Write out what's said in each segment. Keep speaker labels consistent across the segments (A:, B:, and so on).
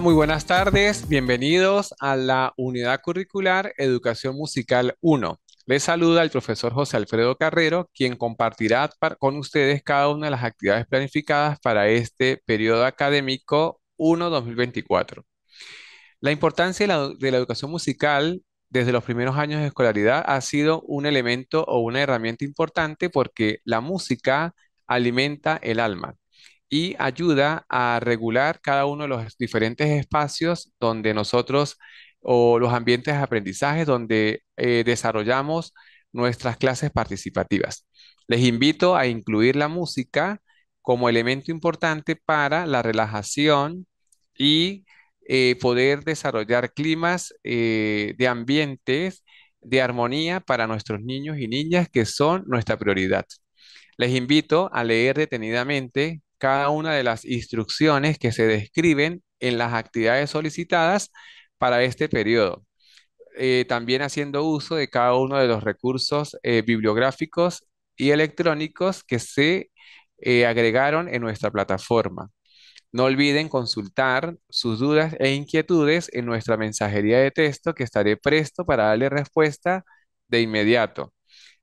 A: muy buenas tardes. Bienvenidos a la Unidad Curricular Educación Musical 1. Les saluda el profesor José Alfredo Carrero, quien compartirá con ustedes cada una de las actividades planificadas para este periodo académico 1-2024. La importancia de la educación musical desde los primeros años de escolaridad ha sido un elemento o una herramienta importante porque la música alimenta el alma y ayuda a regular cada uno de los diferentes espacios donde nosotros o los ambientes de aprendizaje donde eh, desarrollamos nuestras clases participativas. Les invito a incluir la música como elemento importante para la relajación y eh, poder desarrollar climas eh, de ambientes de armonía para nuestros niños y niñas que son nuestra prioridad. Les invito a leer detenidamente cada una de las instrucciones que se describen en las actividades solicitadas para este periodo. Eh, también haciendo uso de cada uno de los recursos eh, bibliográficos y electrónicos que se eh, agregaron en nuestra plataforma. No olviden consultar sus dudas e inquietudes en nuestra mensajería de texto que estaré presto para darle respuesta de inmediato.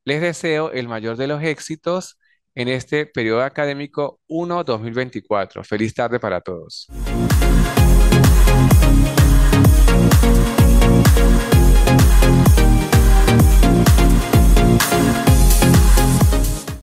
A: Les deseo el mayor de los éxitos en este periodo académico 1-2024. Feliz tarde para todos.